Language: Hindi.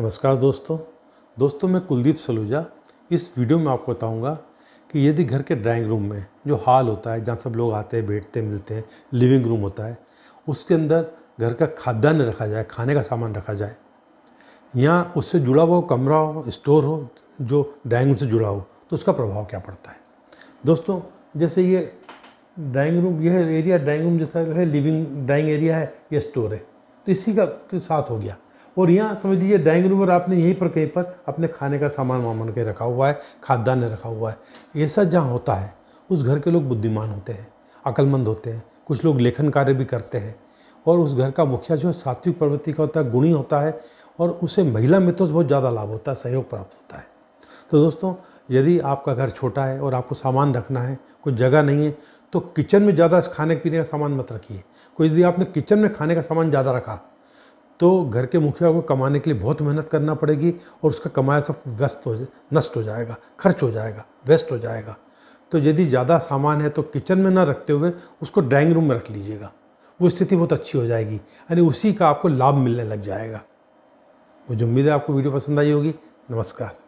नमस्कार दोस्तों दोस्तों मैं कुलदीप सलूजा इस वीडियो में आपको बताऊंगा कि यदि घर के ड्राइंग रूम में जो हॉल होता है जहाँ सब लोग आते हैं बैठते मिलते हैं लिविंग रूम होता है उसके अंदर घर का खाद्यान्न रखा जाए खाने का सामान रखा जाए या उससे जुड़ा हुआ कमरा हो स्टोर हो जो ड्राइंग रूम से जुड़ा हो तो उसका प्रभाव क्या पड़ता है दोस्तों जैसे ये ड्राइंग रूम यह एरिया ड्राइंग रूम जैसा है लिविंग ड्राइंग एरिया है यह स्टोर है तो इसी का साथ हो गया और यहाँ समझ लीजिए डाइनिंग रूम और आपने यहीं पर कहीं पर अपने खाने का सामान वामन के रखा हुआ है खाद्यान्न रखा हुआ है ऐसा जहाँ होता है उस घर के लोग बुद्धिमान होते हैं अकलमंद होते हैं कुछ लोग लेखन कार्य भी करते हैं और उस घर का मुखिया जो है सात्विक प्रवृत्ति का होता है गुणी होता है और उसे महिला मित्रों से बहुत ज़्यादा लाभ होता है सहयोग प्राप्त होता है तो दोस्तों यदि आपका घर छोटा है और आपको सामान रखना है कुछ जगह नहीं है तो किचन में ज़्यादा खाने पीने का सामान मत रखिए कोई यदि आपने किचन में खाने का सामान ज़्यादा रखा तो घर के मुखिया को कमाने के लिए बहुत मेहनत करना पड़ेगी और उसका कमाया सब व्यस्त हो नष्ट हो जाएगा खर्च हो जाएगा वेस्ट हो जाएगा तो यदि ज़्यादा सामान है तो किचन में ना रखते हुए उसको ड्राइंग रूम में रख लीजिएगा वो स्थिति बहुत अच्छी हो जाएगी यानी उसी का आपको लाभ मिलने लग जाएगा मुझे उम्मीद है आपको वीडियो पसंद आई होगी नमस्कार